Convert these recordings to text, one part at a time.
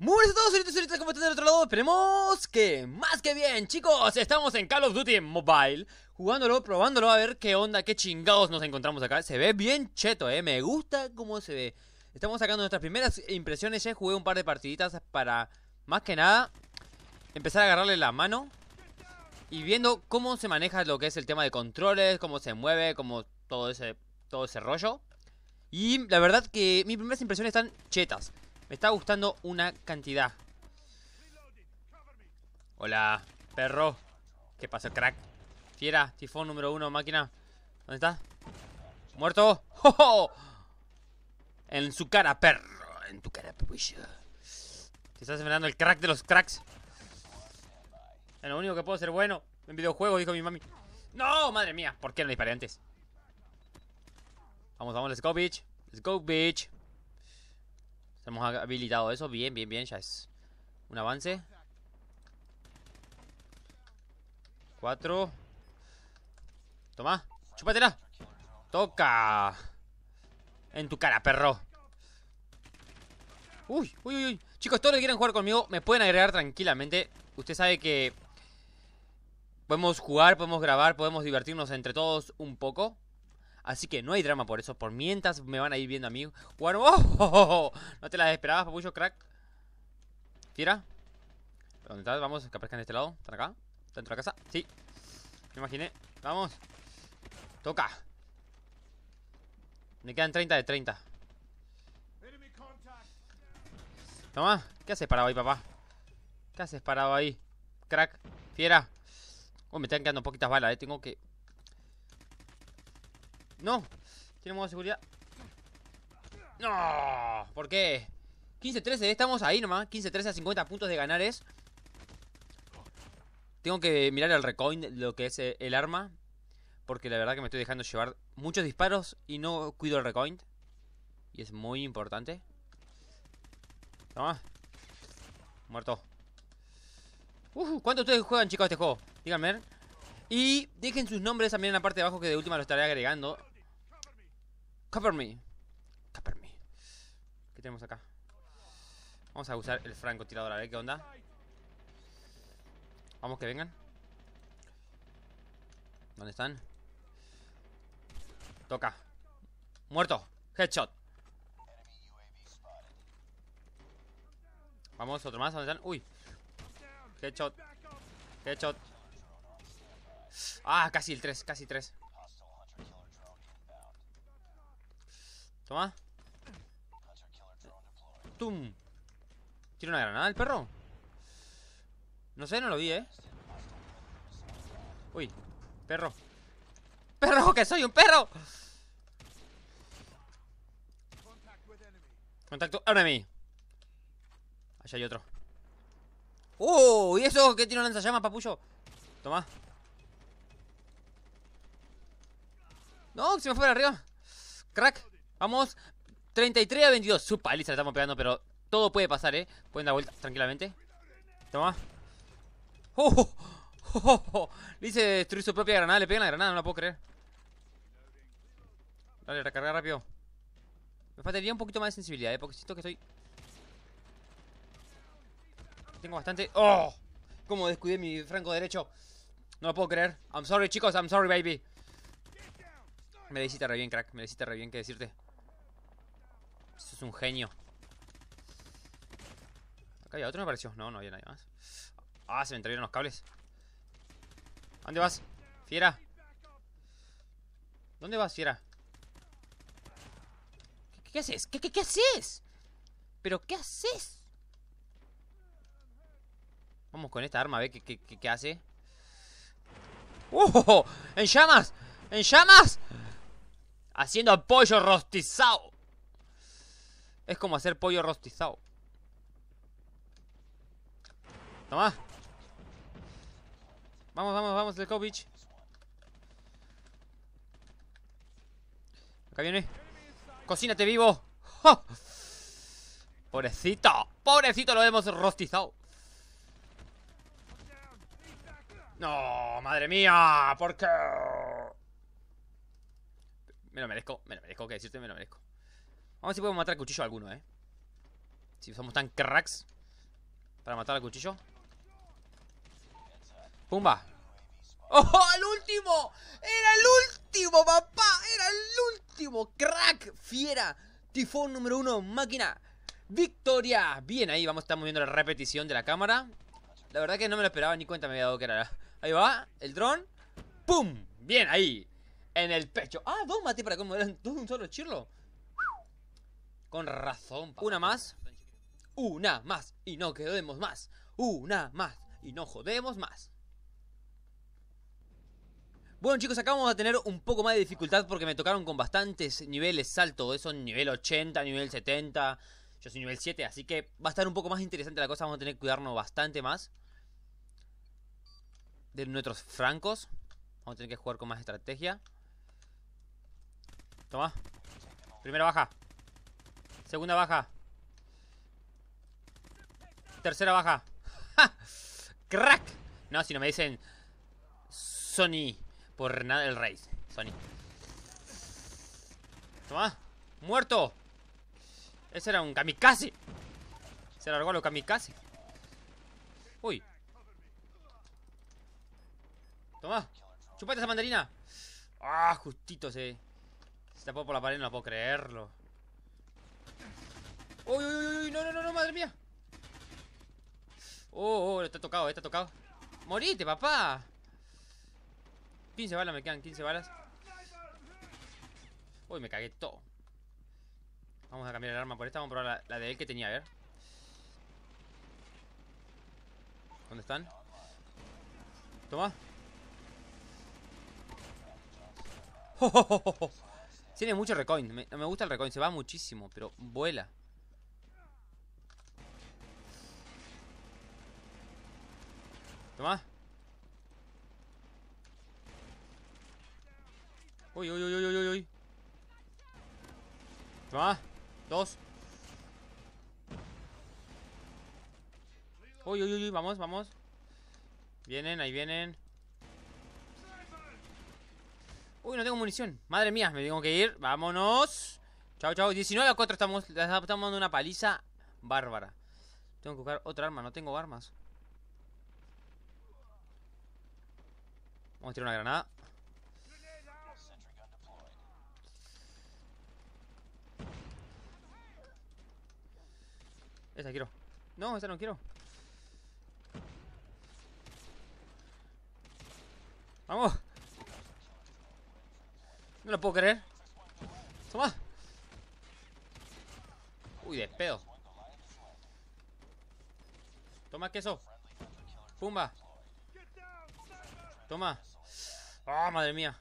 Muy buenas a todos, señoritas y señoritas, ¿cómo están del otro lado? Esperemos que más que bien, chicos, estamos en Call of Duty Mobile Jugándolo, probándolo, a ver qué onda, qué chingados nos encontramos acá Se ve bien cheto, eh, me gusta cómo se ve Estamos sacando nuestras primeras impresiones, ya jugué un par de partiditas para, más que nada, empezar a agarrarle la mano Y viendo cómo se maneja lo que es el tema de controles, cómo se mueve, como todo ese, todo ese rollo Y la verdad que mis primeras impresiones están chetas me está gustando una cantidad. Hola, perro. ¿Qué pasó, crack? Fiera, tifón número uno, máquina. ¿Dónde está? ¡Muerto! ¡Oh, En su cara, perro. En tu cara, perro. Te estás enfrentando el crack de los cracks. Es lo único que puedo ser bueno en videojuego, dijo mi mami. ¡No! Madre mía, ¿por qué no disparé antes? Vamos, vamos, let's go, bitch. Let's go, bitch. Hemos habilitado eso. Bien, bien, bien. Ya es un avance. Cuatro. Toma. Chúpatela. Toca. En tu cara, perro. Uy, uy, uy. Chicos, todos los que quieran jugar conmigo me pueden agregar tranquilamente. Usted sabe que podemos jugar, podemos grabar, podemos divertirnos entre todos un poco. Así que no hay drama por eso. Por mientras me van a ir viendo a mí. Bueno, oh, no te las esperabas, papucho, crack. ¿Fiera? ¿Dónde estás? Vamos, que aparezcan de este lado. ¿Están acá? ¿Están dentro de la casa? Sí. Me imaginé. Vamos. Toca. Me quedan 30 de 30. Toma. ¿Qué haces parado ahí, papá? ¿Qué haces parado ahí? Crack. Fiera. Oh, me están quedando poquitas balas, eh. Tengo que ¡No! Tiene modo de seguridad. ¡No! ¿Por qué? 15-13, eh, estamos ahí nomás. 15-13 a 50 puntos de ganar es. Tengo que mirar el recoin, lo que es eh, el arma. Porque la verdad que me estoy dejando llevar muchos disparos y no cuido el recoin. Y es muy importante. Toma. Muerto. ¿Cuántos ustedes juegan, chicos, este juego? Díganme. Y dejen sus nombres también en la parte de abajo que de última lo estaré agregando. Cover me. Cover me. ¿Qué tenemos acá? Vamos a usar el francotirador, a ver qué onda. Vamos, que vengan. ¿Dónde están? Toca. Muerto. Headshot. Vamos, otro más. ¿Dónde están? Uy. Headshot. Headshot. Ah, casi el 3, casi 3. Toma. ¡Tum! ¿Tiene una granada el perro? No sé, no lo vi, ¿eh? Uy, perro ¡Perro, que soy un perro! Contacto enemy Allá hay otro ¡Uh! ¿Y eso? ¿Qué tiene un lanzallamas, papucho? Toma No, se me fue arriba Crack Vamos, 33 a 22. Su paliza le estamos pegando, pero todo puede pasar, ¿eh? Pueden dar vueltas tranquilamente. Toma. ¡Oh oh, oh, ¡Oh! oh, Le hice destruir su propia granada. Le pegan la granada, no la puedo creer. Dale, recarga rápido. Me faltaría un poquito más de sensibilidad, ¿eh? Porque siento que estoy... Tengo bastante... ¡Oh! Como descuidé mi franco derecho. No lo puedo creer. I'm sorry, chicos. I'm sorry, baby. Me necesita re bien, crack. Me necesita re bien, que decirte. Eso es un genio. Acá había otro, me pareció. No, no había nadie más. Ah, se me entrevieron los cables. ¿A dónde vas? Fiera. ¿Dónde vas, fiera? ¿Qué, haces? ¿Qué, haces? ¿Pero qué haces? Vamos con esta arma, a ver qué, hace. ¡Uh! ¡En llamas! ¡En llamas! Haciendo pollo rostizado. Es como hacer pollo rostizado. Toma. Vamos, vamos, vamos, Lekovic. Acá viene. Cocínate vivo. Pobrecito. Pobrecito lo hemos rostizado. No, madre mía, ¿por qué? Me lo merezco, me lo merezco, que decirte me lo merezco. Vamos a ver si podemos matar al cuchillo a alguno, eh. Si somos tan cracks para matar al cuchillo. ¡Pumba! ¡Oh, al último! ¡Era el último, papá! ¡Era el último! ¡Crack! ¡Fiera! Tifón número uno, máquina. ¡Victoria! Bien, ahí vamos, a estar moviendo la repetición de la cámara. La verdad que no me lo esperaba, ni cuenta me había dado que era. Ahí va, el dron. ¡Pum! Bien, ahí. En el pecho. Ah, dos maté para cómo eran un solo chirlo. Con razón, Una más. Una más. Y no quedemos más. Una más. Y no jodemos más. Bueno chicos, Acá vamos a tener un poco más de dificultad porque me tocaron con bastantes niveles altos. Eso nivel 80, nivel 70. Yo soy nivel 7, así que va a estar un poco más interesante la cosa. Vamos a tener que cuidarnos bastante más. De nuestros francos. Vamos a tener que jugar con más estrategia. Toma. Primera baja. Segunda baja. Tercera baja. ¡Crack! No, si no me dicen Sony por nada el rey. Sony. Toma. Muerto. Ese era un kamikaze. Se largó a lo kamikaze. Uy. Toma. Chupate esa mandarina. Ah, justito se... Se tapó por la pared, no puedo creerlo. ¡Uy, uy, uy! uy! no, no, no! madre mía! ¡Oh, oh! Está tocado, eh, está tocado ¡Morite, papá! 15 balas me quedan, 15 balas Uy, me cagué todo Vamos a cambiar el arma por esta Vamos a probar la, de él que tenía, a ver ¿Dónde están? Toma Tiene mucho recoin no me gusta el recoin, se va muchísimo Pero vuela Toma. Uy, uy, uy, uy, uy, uy. Toma. Dos. Uy, uy, uy, vamos, vamos. Vienen, ahí vienen. Uy, no tengo munición. Madre mía, me tengo que ir. Vámonos. Chao, chao. 19 a 4 estamos, estamos dando una paliza bárbara. Tengo que buscar otra arma, no tengo armas. Vamos a tirar una granada. Esa quiero. No, esa no quiero. ¡Vamos! No lo puedo creer. ¡Toma! Uy, de pedo. Toma queso. Pumba. Toma. Ah, madre mía!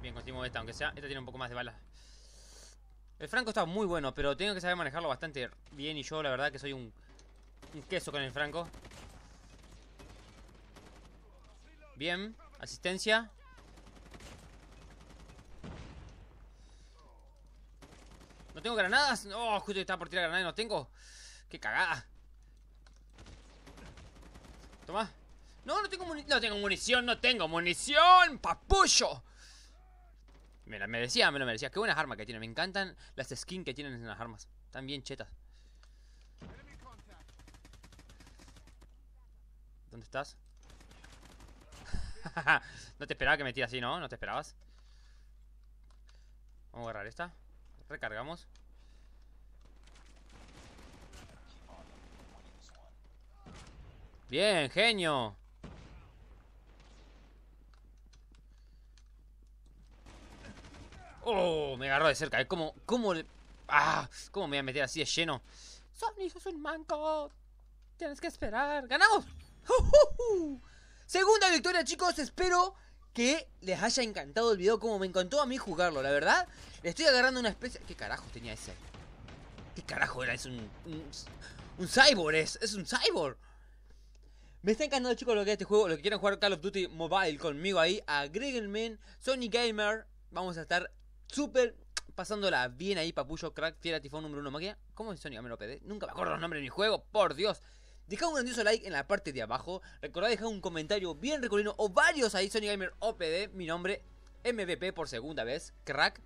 Bien, continuo esta, aunque sea. Esta tiene un poco más de balas. El Franco está muy bueno, pero tengo que saber manejarlo bastante bien. Y yo, la verdad, que soy un, queso con el Franco. Bien, asistencia. ¿No tengo granadas? No, oh, justo estaba por tirar granadas y no tengo. ¡Qué cagada! Toma. No, no tengo, munición, no tengo munición, papullo. Me la merecía, me lo merecía. Qué buenas armas que tiene Me encantan las skins que tienen en las armas. Están bien chetas. ¿Dónde estás? no te esperaba que me tire así, ¿no? No te esperabas. Vamos a agarrar esta. Recargamos. Bien, genio. me agarró de cerca. Es como. ¿Cómo.? ¡Ah! ¿Cómo me voy a meter así de lleno? Sony, sos un manco. Tienes que esperar. ¡Ganamos! Segunda victoria, chicos. Espero que les haya encantado el video como me encantó a mí jugarlo, la verdad. Le estoy agarrando una especie... ¿Qué carajo tenía ese? ¿Qué carajo era? Es un... Un, cyborg, es, es un cyborg. Me está encantando, chicos, lo que es este juego. Los que quieran jugar Call of Duty Mobile conmigo ahí, A agréguenme Sony Gamer. Vamos a estar super pasándola bien ahí, Papullo, Crack, Fiera, Tifón, número uno Magia. ¿Cómo es Sony? me lo Nunca me acuerdo los nombres de mi juego, por Dios. Deja un grandioso like en la parte de abajo. Recordad dejar un comentario bien recolino o varios ahí, Sony Gamer OPD. Mi nombre, MVP por segunda vez, Crack.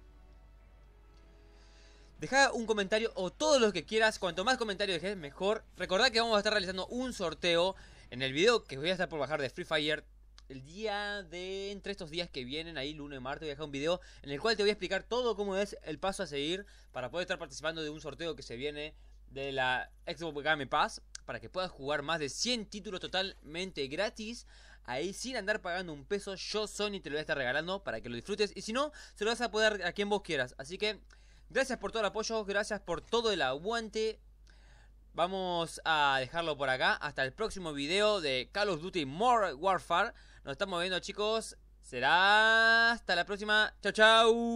Deja un comentario o todos los que quieras. Cuanto más comentarios dejes, mejor. Recordad que vamos a estar realizando un sorteo en el video que voy a estar por bajar de Free Fire el día de entre estos días que vienen, ahí lunes, martes, voy a dejar un video en el cual te voy a explicar todo cómo es el paso a seguir para poder estar participando de un sorteo que se viene de la Xbox Game Pass para que puedas jugar más de 100 títulos totalmente gratis. Ahí sin andar pagando un peso, yo Sony te lo voy a estar regalando para que lo disfrutes. Y si no, se lo vas a poder a quien vos quieras. Así que gracias por todo el apoyo, gracias por todo el aguante. Vamos a dejarlo por acá. Hasta el próximo video de Call of Duty More Warfare. Nos estamos viendo, chicos. Será hasta la próxima. Chau, chau.